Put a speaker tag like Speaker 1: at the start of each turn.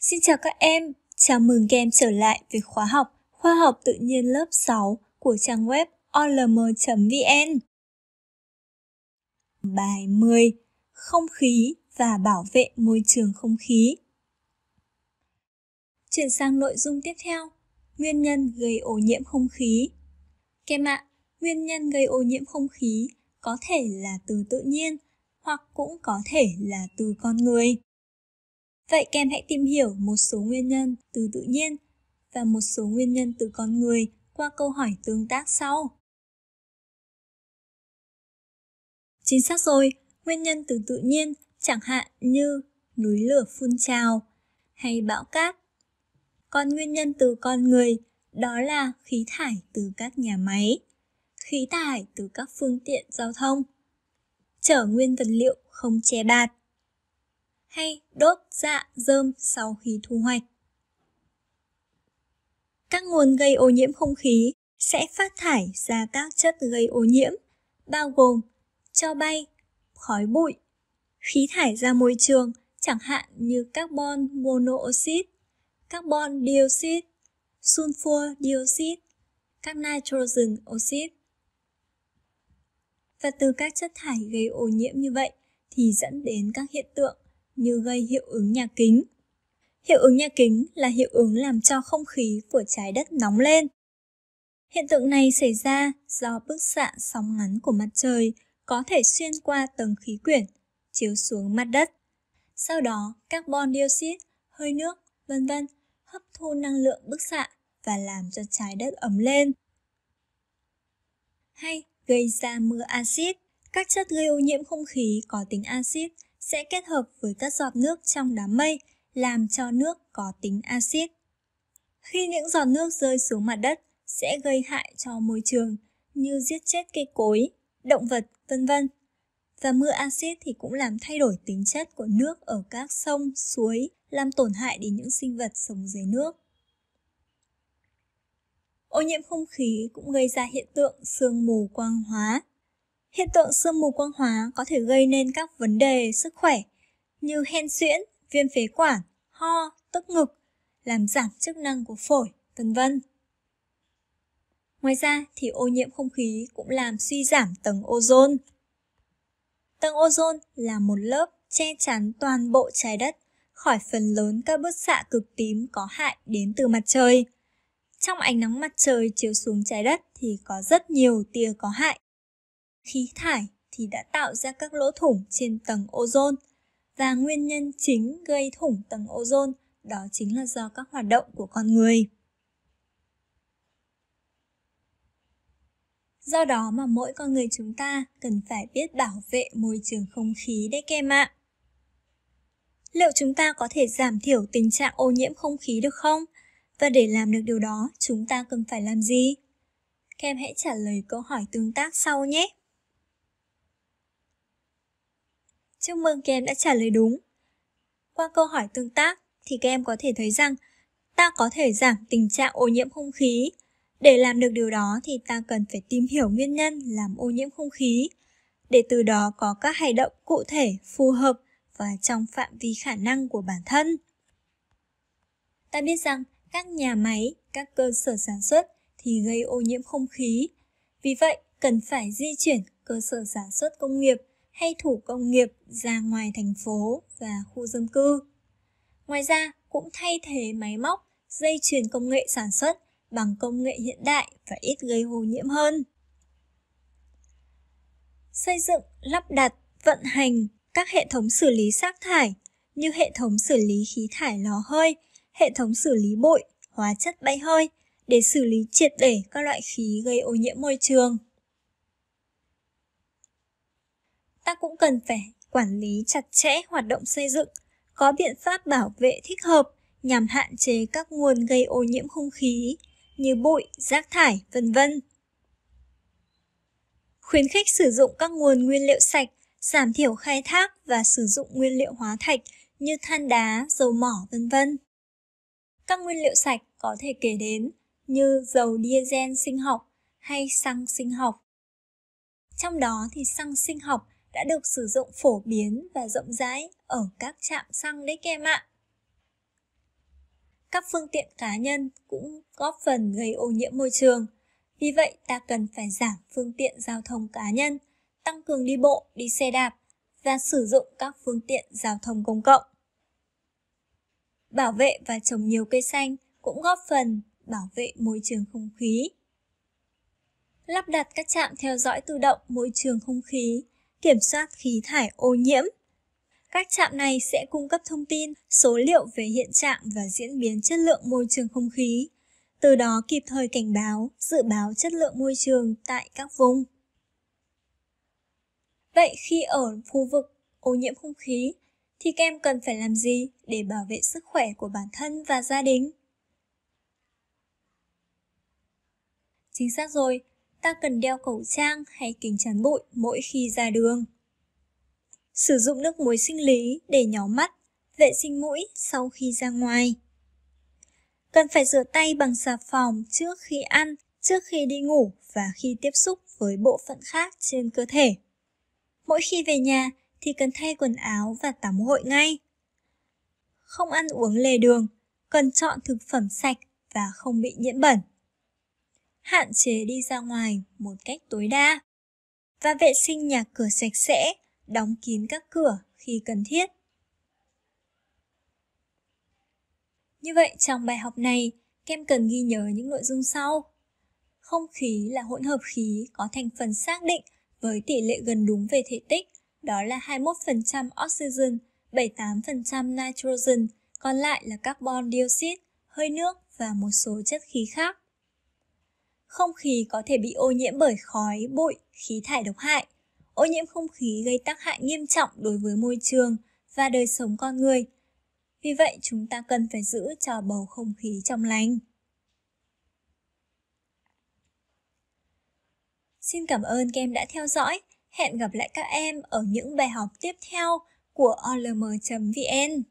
Speaker 1: Xin chào các em, chào mừng các em trở lại với khóa học Khoa học tự nhiên lớp 6 của trang web olm.vn. Bài 10: Không khí và bảo vệ môi trường không khí. Chuyển sang nội dung tiếp theo, nguyên nhân gây ô nhiễm không khí. Các em ạ, nguyên nhân gây ô nhiễm không khí có thể là từ tự nhiên hoặc cũng có thể là từ con người. Vậy kèm hãy tìm hiểu một số nguyên nhân từ tự nhiên và một số nguyên nhân từ con người qua câu hỏi tương tác sau. Chính xác rồi, nguyên nhân từ tự nhiên chẳng hạn như núi lửa phun trào hay bão cát. Còn nguyên nhân từ con người đó là khí thải từ các nhà máy, khí thải từ các phương tiện giao thông, chở nguyên vật liệu không che bạt hay đốt dạ dơm sau khi thu hoạch. Các nguồn gây ô nhiễm không khí sẽ phát thải ra các chất gây ô nhiễm, bao gồm cho bay, khói bụi, khí thải ra môi trường, chẳng hạn như carbon monoxide, carbon dioxide, sulfur dioxide, các nitrogen oxide. Và từ các chất thải gây ô nhiễm như vậy thì dẫn đến các hiện tượng như gây hiệu ứng nhà kính. Hiệu ứng nhà kính là hiệu ứng làm cho không khí của trái đất nóng lên. Hiện tượng này xảy ra do bức xạ sóng ngắn của mặt trời có thể xuyên qua tầng khí quyển, chiếu xuống mặt đất. Sau đó, carbon dioxide, hơi nước, vân vân hấp thu năng lượng bức xạ và làm cho trái đất ấm lên. Hay gây ra mưa axit. Các chất gây ô nhiễm không khí có tính axit sẽ kết hợp với các giọt nước trong đám mây, làm cho nước có tính axit. Khi những giọt nước rơi xuống mặt đất sẽ gây hại cho môi trường như giết chết cây cối, động vật, vân vân. Và mưa axit thì cũng làm thay đổi tính chất của nước ở các sông, suối, làm tổn hại đến những sinh vật sống dưới nước. Ô nhiễm không khí cũng gây ra hiện tượng sương mù quang hóa, Hiện tượng sương mù quang hóa có thể gây nên các vấn đề sức khỏe như hen suyễn, viêm phế quản, ho, tức ngực, làm giảm chức năng của phổi, vân vân. Ngoài ra thì ô nhiễm không khí cũng làm suy giảm tầng ozone. Tầng ozone là một lớp che chắn toàn bộ trái đất khỏi phần lớn các bức xạ cực tím có hại đến từ mặt trời. Trong ánh nắng mặt trời chiếu xuống trái đất thì có rất nhiều tia có hại khí thải thì đã tạo ra các lỗ thủng trên tầng ozone. Và nguyên nhân chính gây thủng tầng ozone đó chính là do các hoạt động của con người. Do đó mà mỗi con người chúng ta cần phải biết bảo vệ môi trường không khí đấy kem ạ. Liệu chúng ta có thể giảm thiểu tình trạng ô nhiễm không khí được không? Và để làm được điều đó, chúng ta cần phải làm gì? kem hãy trả lời câu hỏi tương tác sau nhé. Chúc mừng các em đã trả lời đúng. Qua câu hỏi tương tác thì các em có thể thấy rằng ta có thể giảm tình trạng ô nhiễm không khí. Để làm được điều đó thì ta cần phải tìm hiểu nguyên nhân làm ô nhiễm không khí để từ đó có các hành động cụ thể phù hợp và trong phạm vi khả năng của bản thân. Ta biết rằng các nhà máy, các cơ sở sản xuất thì gây ô nhiễm không khí. Vì vậy, cần phải di chuyển cơ sở sản xuất công nghiệp hay thủ công nghiệp ra ngoài thành phố và khu dân cư. Ngoài ra, cũng thay thế máy móc, dây chuyền công nghệ sản xuất bằng công nghệ hiện đại và ít gây ô nhiễm hơn. Xây dựng, lắp đặt, vận hành các hệ thống xử lý rác thải như hệ thống xử lý khí thải lò hơi, hệ thống xử lý bụi, hóa chất bay hơi để xử lý triệt để các loại khí gây ô nhiễm môi trường. ta cũng cần phải quản lý chặt chẽ hoạt động xây dựng, có biện pháp bảo vệ thích hợp nhằm hạn chế các nguồn gây ô nhiễm không khí như bụi, rác thải, vân vân. Khuyến khích sử dụng các nguồn nguyên liệu sạch, giảm thiểu khai thác và sử dụng nguyên liệu hóa thạch như than đá, dầu mỏ, vân vân. Các nguyên liệu sạch có thể kể đến như dầu diesel sinh học hay xăng sinh học. Trong đó thì xăng sinh học đã được sử dụng phổ biến và rộng rãi ở các trạm xăng đấy các em ạ. Các phương tiện cá nhân cũng góp phần gây ô nhiễm môi trường. Vì vậy, ta cần phải giảm phương tiện giao thông cá nhân, tăng cường đi bộ, đi xe đạp và sử dụng các phương tiện giao thông công cộng. Bảo vệ và trồng nhiều cây xanh cũng góp phần bảo vệ môi trường không khí. Lắp đặt các trạm theo dõi tự động môi trường không khí kiểm soát khí thải ô nhiễm. Các trạm này sẽ cung cấp thông tin, số liệu về hiện trạng và diễn biến chất lượng môi trường không khí, từ đó kịp thời cảnh báo, dự báo chất lượng môi trường tại các vùng. Vậy khi ở khu vực ô nhiễm không khí, thì các em cần phải làm gì để bảo vệ sức khỏe của bản thân và gia đình? Chính xác rồi, ta cần đeo khẩu trang hay kính chắn bụi mỗi khi ra đường. Sử dụng nước muối sinh lý để nhỏ mắt, vệ sinh mũi sau khi ra ngoài. Cần phải rửa tay bằng xà phòng trước khi ăn, trước khi đi ngủ và khi tiếp xúc với bộ phận khác trên cơ thể. Mỗi khi về nhà thì cần thay quần áo và tắm gội ngay. Không ăn uống lề đường, cần chọn thực phẩm sạch và không bị nhiễm bẩn hạn chế đi ra ngoài một cách tối đa và vệ sinh nhà cửa sạch sẽ, đóng kín các cửa khi cần thiết. Như vậy trong bài học này, kem cần ghi nhớ những nội dung sau. Không khí là hỗn hợp khí có thành phần xác định với tỷ lệ gần đúng về thể tích, đó là 21% oxygen, 78% nitrogen, còn lại là carbon dioxide, hơi nước và một số chất khí khác không khí có thể bị ô nhiễm bởi khói, bụi, khí thải độc hại. Ô nhiễm không khí gây tác hại nghiêm trọng đối với môi trường và đời sống con người. Vì vậy, chúng ta cần phải giữ cho bầu không khí trong lành. Xin cảm ơn các em đã theo dõi. Hẹn gặp lại các em ở những bài học tiếp theo của olm.vn.